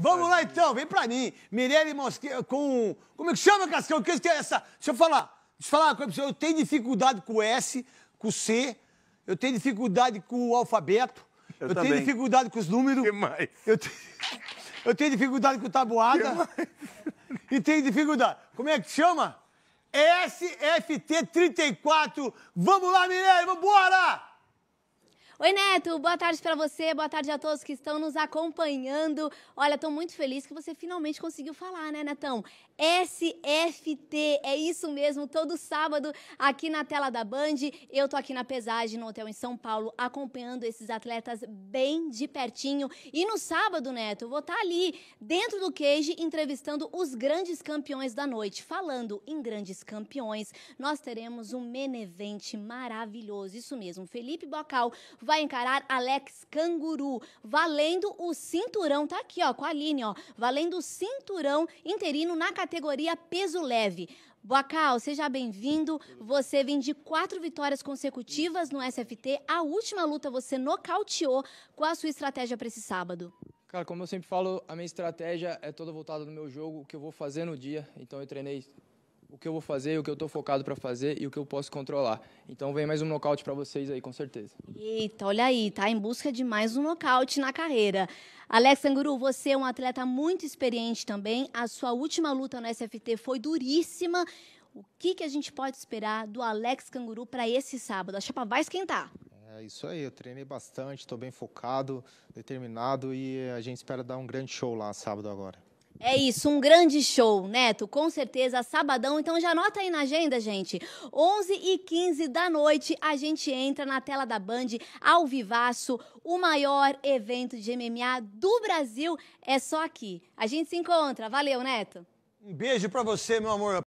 Vamos lá então, vem pra mim. Mirelle Mosqueira com. Como é que chama, Cascão? Que tem essa. Deixa eu falar. Deixa eu falar uma coisa pra Eu tenho dificuldade com o S, com o C, eu tenho dificuldade com o alfabeto, eu, eu tenho dificuldade com os números. Que mais? Eu, te... eu tenho dificuldade com tabuada. E tenho dificuldade. Como é que chama? SFT34. Vamos lá, Mirelle, vamos embora! Oi, Neto, boa tarde para você, boa tarde a todos que estão nos acompanhando. Olha, estou muito feliz que você finalmente conseguiu falar, né, Netão? SFT, é isso mesmo, todo sábado aqui na tela da Band. Eu tô aqui na Pesagem, no hotel em São Paulo, acompanhando esses atletas bem de pertinho. E no sábado, Neto, eu vou estar tá ali dentro do cage entrevistando os grandes campeões da noite. Falando em grandes campeões, nós teremos um menevente maravilhoso, isso mesmo. Felipe Bocal vai encarar Alex Canguru, valendo o cinturão, tá aqui, ó, com a Aline, ó, valendo o cinturão interino na categoria peso leve. Boacal, seja bem-vindo. Você vem de quatro vitórias consecutivas no SFT. A última luta você nocauteou. Qual a sua estratégia para esse sábado? Cara, como eu sempre falo, a minha estratégia é toda voltada no meu jogo, o que eu vou fazer no dia. Então eu treinei o que eu vou fazer, o que eu estou focado para fazer e o que eu posso controlar. Então vem mais um nocaute para vocês aí, com certeza. Eita, olha aí, tá em busca de mais um nocaute na carreira. Alex Anguru, você é um atleta muito experiente também. A sua última luta no SFT foi duríssima. O que, que a gente pode esperar do Alex Canguru para esse sábado? A chapa vai esquentar. É isso aí, eu treinei bastante, estou bem focado, determinado e a gente espera dar um grande show lá sábado agora. É isso, um grande show, Neto, com certeza, sabadão. Então já anota aí na agenda, gente. 11 e 15 da noite, a gente entra na tela da Band, ao vivaço, o maior evento de MMA do Brasil. É só aqui. A gente se encontra. Valeu, Neto. Um beijo para você, meu amor.